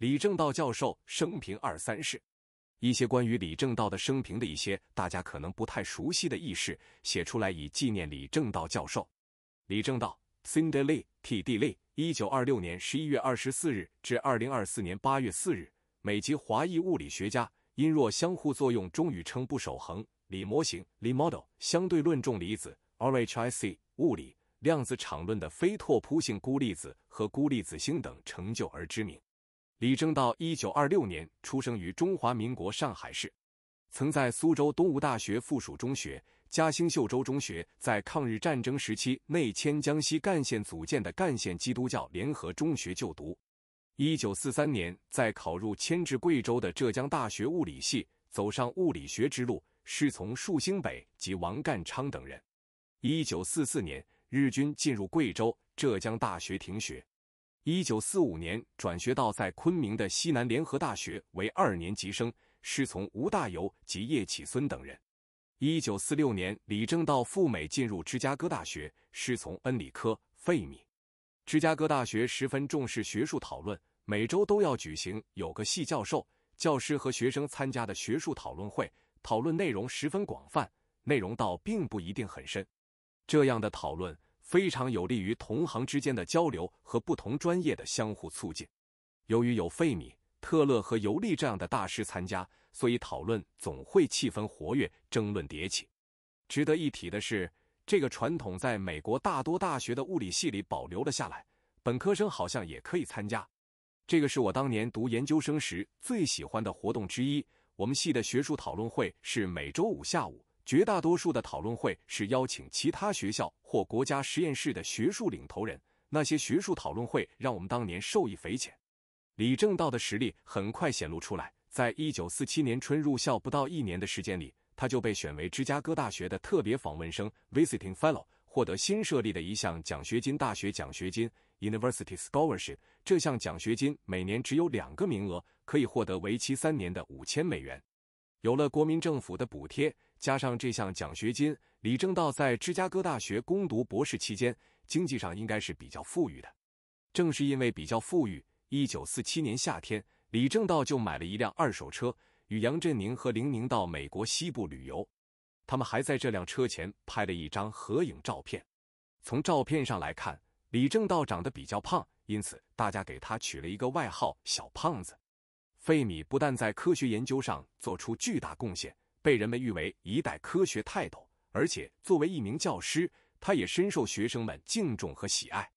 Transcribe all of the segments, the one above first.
李政道教授生平二三事，一些关于李政道的生平的一些大家可能不太熟悉的轶事写出来以纪念李政道教授。李政道 （Cindley e r T. D. Lee），一九二六年十一月二十四日至二零二四年八月四日，美籍华裔物理学家，因弱相互作用中于称不守恒、李模型 l Model）、相对论重离子 （RHIC） 物理、量子场论的非拓扑性孤粒子和孤粒子星等成就而知名。李征道一九二六年出生于中华民国上海市，曾在苏州东吴大学附属中学、嘉兴秀洲中学，在抗日战争时期内迁江西赣县组建的赣县基督教联合中学就读。一九四三年，在考入迁至贵州的浙江大学物理系，走上物理学之路，师从束兴北及王淦昌等人。一九四四年，日军进入贵州，浙江大学停学。一九四五年转学到在昆明的西南联合大学为二年级生，师从吴大猷及叶启孙等人。一九四六年李政道赴美进入芝加哥大学，师从恩里科·费米。芝加哥大学十分重视学术讨论，每周都要举行有个系教授、教师和学生参加的学术讨论会，讨论内容十分广泛，内容倒并不一定很深。这样的讨论。非常有利于同行之间的交流和不同专业的相互促进。由于有费米、特勒和尤利这样的大师参加，所以讨论总会气氛活跃，争论迭起。值得一提的是，这个传统在美国大多大学的物理系里保留了下来，本科生好像也可以参加。这个是我当年读研究生时最喜欢的活动之一。我们系的学术讨论会是每周五下午。绝大多数的讨论会是邀请其他学校或国家实验室的学术领头人。那些学术讨论会让我们当年受益匪浅。李政道的实力很快显露出来，在1947年春入校不到一年的时间里，他就被选为芝加哥大学的特别访问生 （Visiting Fellow），获得新设立的一项奖学金——大学奖学金 （University Scholarship）。这项奖学金每年只有两个名额，可以获得为期三年的五千美元。有了国民政府的补贴。加上这项奖学金，李政道在芝加哥大学攻读博士期间，经济上应该是比较富裕的。正是因为比较富裕，1947年夏天，李政道就买了一辆二手车，与杨振宁和林宁到美国西部旅游。他们还在这辆车前拍了一张合影照片。从照片上来看，李政道长得比较胖，因此大家给他取了一个外号“小胖子”。费米不但在科学研究上做出巨大贡献。被人们誉为一代科学泰斗，而且作为一名教师，他也深受学生们敬重和喜爱。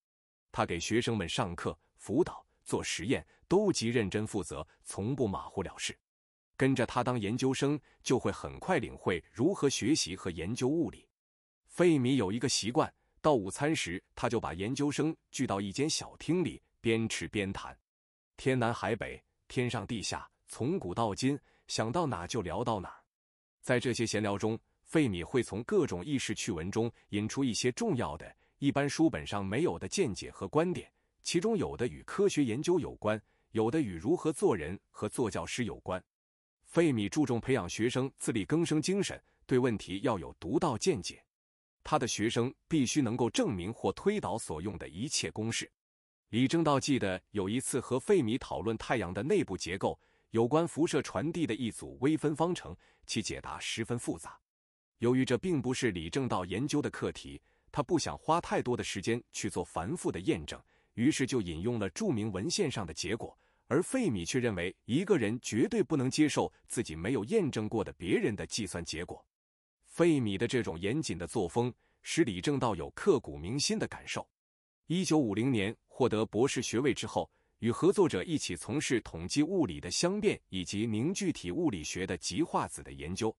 他给学生们上课、辅导、做实验，都极认真负责，从不马虎了事。跟着他当研究生，就会很快领会如何学习和研究物理。费米有一个习惯，到午餐时，他就把研究生聚到一间小厅里，边吃边谈，天南海北，天上地下，从古到今，想到哪就聊到哪。在这些闲聊中，费米会从各种轶事趣闻中引出一些重要的、一般书本上没有的见解和观点，其中有的与科学研究有关，有的与如何做人和做教师有关。费米注重培养学生自力更生精神，对问题要有独到见解。他的学生必须能够证明或推导所用的一切公式。李政道记得有一次和费米讨论太阳的内部结构。有关辐射传递的一组微分方程，其解答十分复杂。由于这并不是李政道研究的课题，他不想花太多的时间去做繁复的验证，于是就引用了著名文献上的结果。而费米却认为，一个人绝对不能接受自己没有验证过的别人的计算结果。费米的这种严谨的作风，使李政道有刻骨铭心的感受。一九五零年获得博士学位之后。与合作者一起从事统计物理的相变以及凝聚体物理学的极化子的研究。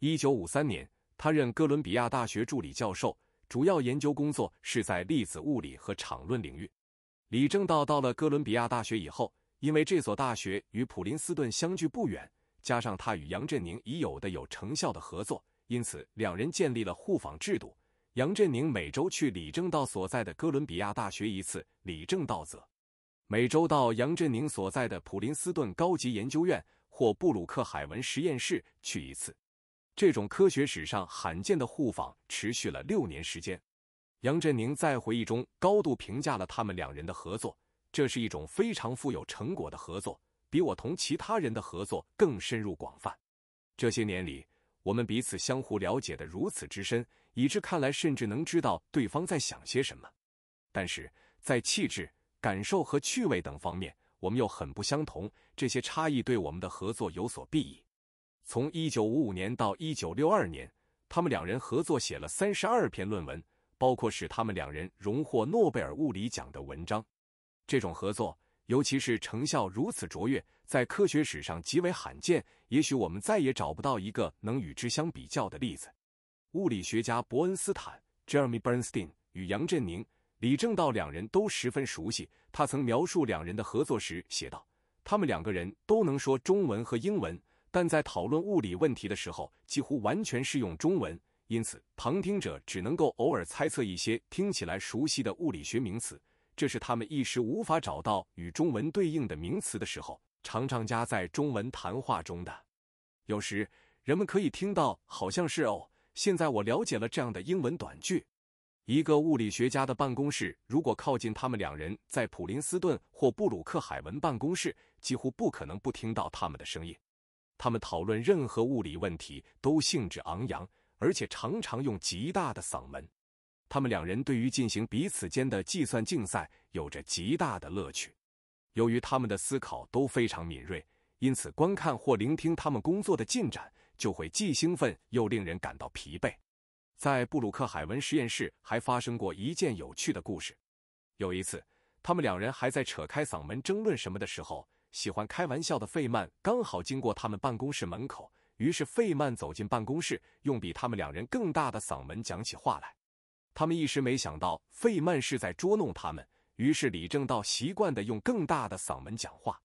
一九五三年，他任哥伦比亚大学助理教授，主要研究工作是在粒子物理和场论领域。李政道到了哥伦比亚大学以后，因为这所大学与普林斯顿相距不远，加上他与杨振宁已有的有成效的合作，因此两人建立了互访制度。杨振宁每周去李政道所在的哥伦比亚大学一次，李政道则。每周到杨振宁所在的普林斯顿高级研究院或布鲁克海文实验室去一次，这种科学史上罕见的互访持续了六年时间。杨振宁在回忆中高度评价了他们两人的合作，这是一种非常富有成果的合作，比我同其他人的合作更深入广泛。这些年里，我们彼此相互了解的如此之深，以致看来甚至能知道对方在想些什么。但是在气质。感受和趣味等方面，我们又很不相同。这些差异对我们的合作有所裨益。从一九五五年到一九六二年，他们两人合作写了三十二篇论文，包括使他们两人荣获诺贝尔物理奖的文章。这种合作，尤其是成效如此卓越，在科学史上极为罕见。也许我们再也找不到一个能与之相比较的例子。物理学家伯恩斯坦 （Jeremy Bernstein） 与杨振宁。李政道两人都十分熟悉。他曾描述两人的合作时写道：“他们两个人都能说中文和英文，但在讨论物理问题的时候，几乎完全是用中文，因此旁听者只能够偶尔猜测一些听起来熟悉的物理学名词。这是他们一时无法找到与中文对应的名词的时候，常常加在中文谈话中的。有时人们可以听到好像是‘哦，现在我了解了’这样的英文短句。”一个物理学家的办公室，如果靠近他们两人在普林斯顿或布鲁克海文办公室，几乎不可能不听到他们的声音。他们讨论任何物理问题都兴致昂扬，而且常常用极大的嗓门。他们两人对于进行彼此间的计算竞赛有着极大的乐趣。由于他们的思考都非常敏锐，因此观看或聆听他们工作的进展，就会既兴奋又令人感到疲惫。在布鲁克海文实验室还发生过一件有趣的故事。有一次，他们两人还在扯开嗓门争论什么的时候，喜欢开玩笑的费曼刚好经过他们办公室门口。于是，费曼走进办公室，用比他们两人更大的嗓门讲起话来。他们一时没想到费曼是在捉弄他们，于是李正道习惯的用更大的嗓门讲话。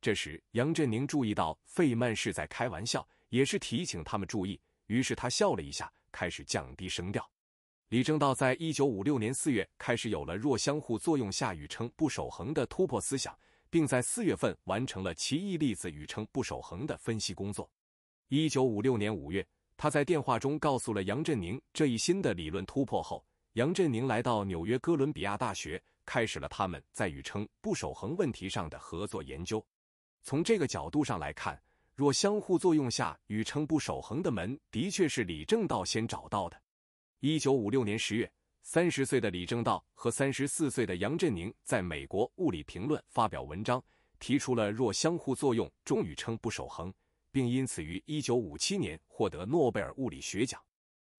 这时，杨振宁注意到费曼是在开玩笑，也是提醒他们注意。于是他笑了一下。开始降低声调。李政道在一九五六年四月开始有了弱相互作用下宇称不守恒的突破思想，并在四月份完成了奇异粒子宇称不守恒的分析工作。一九五六年五月，他在电话中告诉了杨振宁这一新的理论突破后，杨振宁来到纽约哥伦比亚大学，开始了他们在宇称不守恒问题上的合作研究。从这个角度上来看。若相互作用下宇称不守恒的门，的确是李政道先找到的。一九五六年十月，三十岁的李政道和三十四岁的杨振宁在美国《物理评论》发表文章，提出了若相互作用中于称不守恒，并因此于一九五七年获得诺贝尔物理学奖。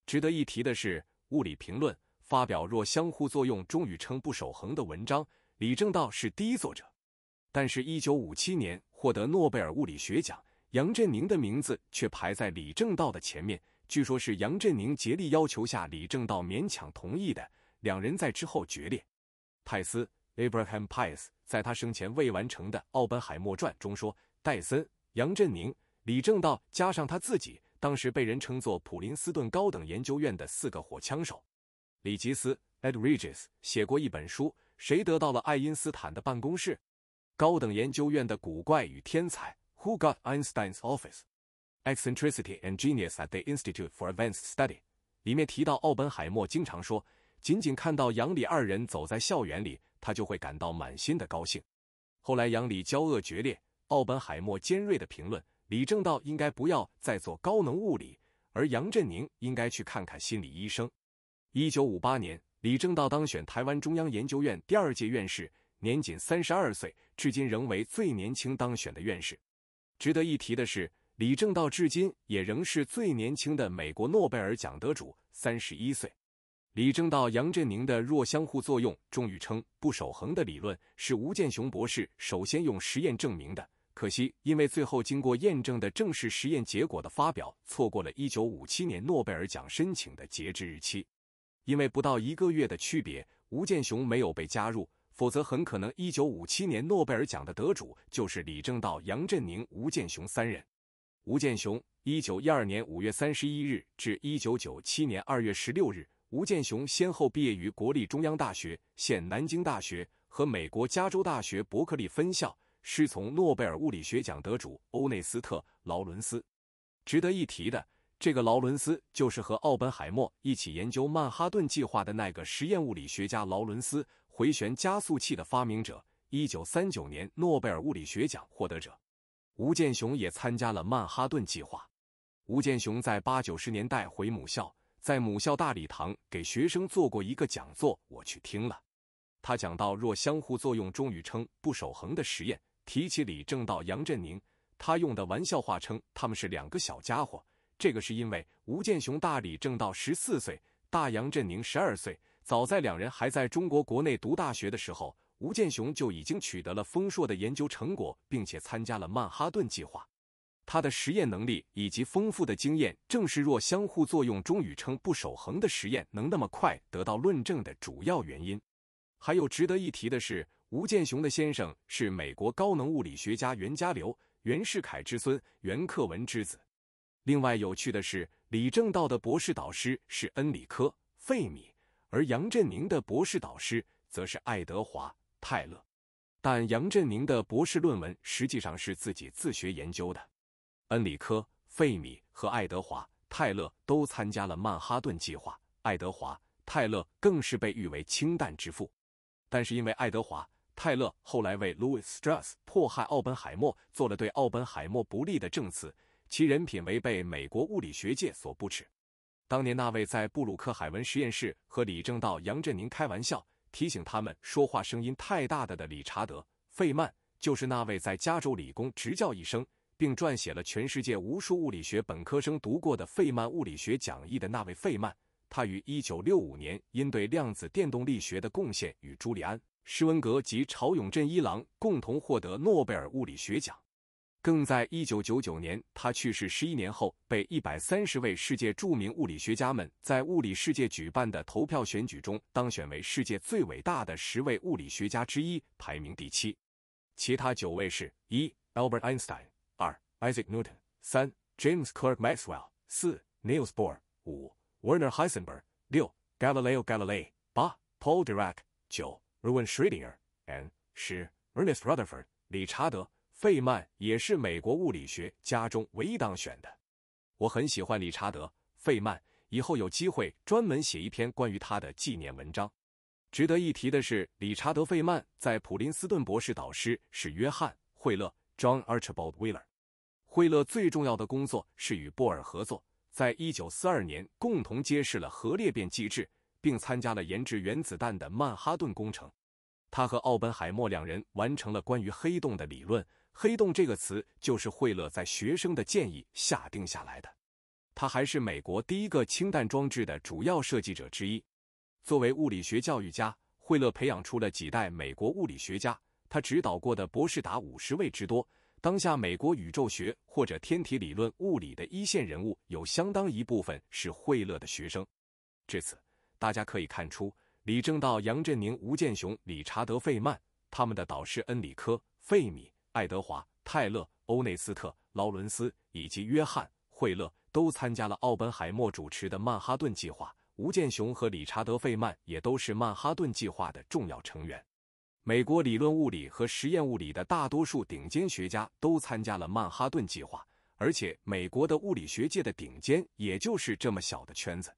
值得一提的是，《物理评论》发表若相互作用中于称不守恒的文章，李政道是第一作者，但是，一九五七年获得诺贝尔物理学奖。杨振宁的名字却排在李政道的前面，据说是杨振宁竭力要求下，李政道勉强同意的。两人在之后决裂。泰斯 （Abraham Pais） 在他生前未完成的《奥本海默传》中说，戴森、杨振宁、李政道加上他自己，当时被人称作普林斯顿高等研究院的四个“火枪手”。里吉斯 （Ed Ridges） 写过一本书，《谁得到了爱因斯坦的办公室？高等研究院的古怪与天才》。Who got Einstein's office, eccentricity and genius at the Institute for Advanced Study？里面提到，奥本海默经常说，仅仅看到杨李二人走在校园里，他就会感到满心的高兴。后来杨李交恶决裂，奥本海默尖锐的评论：李政道应该不要再做高能物理，而杨振宁应该去看看心理医生。一九五八年，李政道当选台湾中央研究院第二届院士，年仅三十二岁，至今仍为最年轻当选的院士。值得一提的是，李政道至今也仍是最年轻的美国诺贝尔奖得主，三十一岁。李政道、杨振宁的弱相互作用终于称不守恒的理论是吴健雄博士首先用实验证明的。可惜，因为最后经过验证的正式实验结果的发表，错过了一九五七年诺贝尔奖申请的截止日期，因为不到一个月的区别，吴健雄没有被加入。否则，很可能1957年诺贝尔奖的得主就是李政道、杨振宁、吴健雄三人。吴健雄，1912年5月31日至1997年2月16日。吴健雄先后毕业于国立中央大学、现南京大学和美国加州大学伯克利分校，师从诺贝尔物理学奖得主欧内斯特·劳伦斯。值得一提的，这个劳伦斯就是和奥本海默一起研究曼哈顿计划的那个实验物理学家劳伦斯。回旋加速器的发明者，一九三九年诺贝尔物理学奖获得者吴健雄也参加了曼哈顿计划。吴健雄在八九十年代回母校，在母校大礼堂给学生做过一个讲座，我去听了。他讲到弱相互作用中宇称不守恒的实验，提起李政道、杨振宁，他用的玩笑话称他们是两个小家伙。这个是因为吴健雄大李政道十四岁，大杨振宁十二岁。早在两人还在中国国内读大学的时候，吴健雄就已经取得了丰硕的研究成果，并且参加了曼哈顿计划。他的实验能力以及丰富的经验，正是弱相互作用中宇称不守恒的实验能那么快得到论证的主要原因。还有值得一提的是，吴健雄的先生是美国高能物理学家袁家骝，袁世凯之孙，袁克文之子。另外，有趣的是，李政道的博士导师是恩里科·费米。而杨振宁的博士导师则是爱德华·泰勒，但杨振宁的博士论文实际上是自己自学研究的。恩里科·费米和爱德华·泰勒都参加了曼哈顿计划，爱德华·泰勒更是被誉为“氢弹之父”。但是因为爱德华·泰勒后来为 Louis Strauss 迫害奥本海默做了对奥本海默不利的证词，其人品违背美国物理学界所不齿。当年那位在布鲁克海文实验室和李政道、杨振宁开玩笑，提醒他们说话声音太大的的理查德·费曼，就是那位在加州理工执教一生，并撰写了全世界无数物理学本科生读过的《费曼物理学讲义》的那位费曼。他于一九六五年因对量子电动力学的贡献，与朱利安·施温格及朝永振一郎共同获得诺贝尔物理学奖。更在一九九九年，他去世十一年后，被一百三十位世界著名物理学家们在物理世界举办的投票选举中，当选为世界最伟大的十位物理学家之一，排名第七。其他九位是：一、Albert Einstein；二、Isaac Newton；三、James Clerk Maxwell；四、Niels Bohr；五、Werner Heisenberg；六、Galileo Galilei；八、Paul Dirac；九、Erwin Schrödinger；十、Ernest Rutherford。理查德。费曼也是美国物理学家中唯一当选的。我很喜欢理查德·费曼，以后有机会专门写一篇关于他的纪念文章。值得一提的是，理查德·费曼在普林斯顿博士导师是约翰·惠勒 （John Archibald Wheeler）。惠勒最重要的工作是与波尔合作，在一九四二年共同揭示了核裂变机制，并参加了研制原子弹的曼哈顿工程。他和奥本海默两人完成了关于黑洞的理论。黑洞这个词就是惠勒在学生的建议下定下来的。他还是美国第一个氢弹装置的主要设计者之一。作为物理学教育家，惠勒培养出了几代美国物理学家，他指导过的博士达五十位之多。当下美国宇宙学或者天体理论物理的一线人物，有相当一部分是惠勒的学生。至此，大家可以看出，李政道、杨振宁、吴健雄、理查德·费曼，他们的导师恩里科·费米。爱德华·泰勒、欧内斯特·劳伦斯以及约翰·惠勒都参加了奥本海默主持的曼哈顿计划。吴健雄和理查德·费曼也都是曼哈顿计划的重要成员。美国理论物理和实验物理的大多数顶尖学家都参加了曼哈顿计划，而且美国的物理学界的顶尖也就是这么小的圈子。